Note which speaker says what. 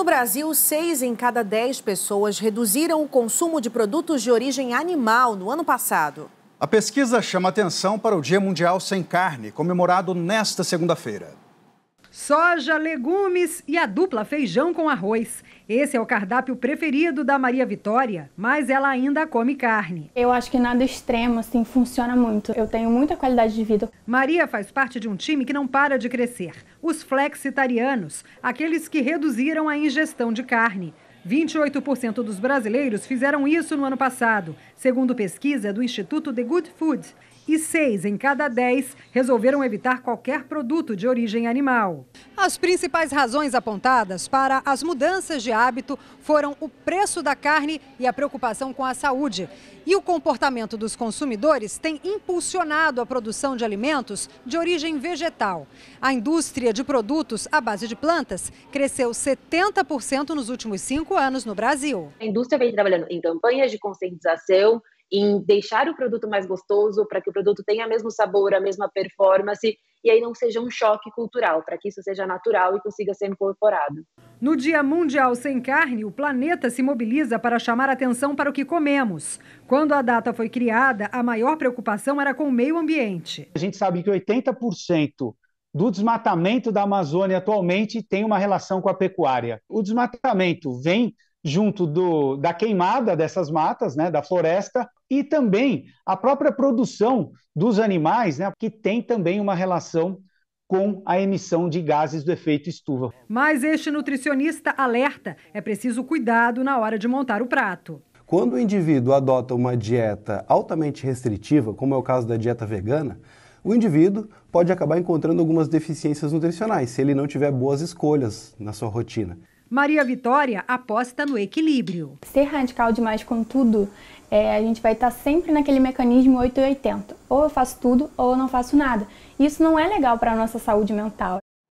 Speaker 1: No Brasil, seis em cada dez pessoas reduziram o consumo de produtos de origem animal no ano passado.
Speaker 2: A pesquisa chama atenção para o Dia Mundial Sem Carne, comemorado nesta segunda-feira
Speaker 1: soja, legumes e a dupla feijão com arroz. Esse é o cardápio preferido da Maria Vitória, mas ela ainda come carne. Eu acho que nada extremo, assim, funciona muito. Eu tenho muita qualidade de vida. Maria faz parte de um time que não para de crescer: os flexitarianos, aqueles que reduziram a ingestão de carne. 28% dos brasileiros fizeram isso no ano passado, segundo pesquisa do Instituto The Good Food. E seis em cada dez resolveram evitar qualquer produto de origem animal. As principais razões apontadas para as mudanças de hábito foram o preço da carne e a preocupação com a saúde. E o comportamento dos consumidores tem impulsionado a produção de alimentos de origem vegetal. A indústria de produtos à base de plantas cresceu 70% nos últimos cinco anos no Brasil. A indústria vem trabalhando em campanhas de conscientização, em deixar o produto mais gostoso, para que o produto tenha o mesmo sabor, a mesma performance, e aí não seja um choque cultural, para que isso seja natural e consiga ser incorporado. No Dia Mundial Sem Carne, o planeta se mobiliza para chamar atenção para o que comemos. Quando
Speaker 2: a data foi criada, a maior preocupação era com o meio ambiente. A gente sabe que 80% do desmatamento da Amazônia atualmente tem uma relação com a pecuária. O desmatamento vem junto do, da queimada dessas matas, né, da floresta, e também a própria produção dos animais, né, que tem também uma relação com a emissão de gases do efeito estufa.
Speaker 1: Mas este nutricionista alerta: é preciso cuidado na hora de montar o prato.
Speaker 2: Quando o indivíduo adota uma dieta altamente restritiva, como é o caso da dieta vegana, o indivíduo pode acabar encontrando algumas deficiências nutricionais se ele não tiver boas escolhas na sua rotina. Maria Vitória aposta no equilíbrio. Ser radical demais com tudo, é, a gente vai estar sempre naquele mecanismo 880. Ou eu faço tudo ou eu não faço nada. Isso não é legal para a nossa saúde mental.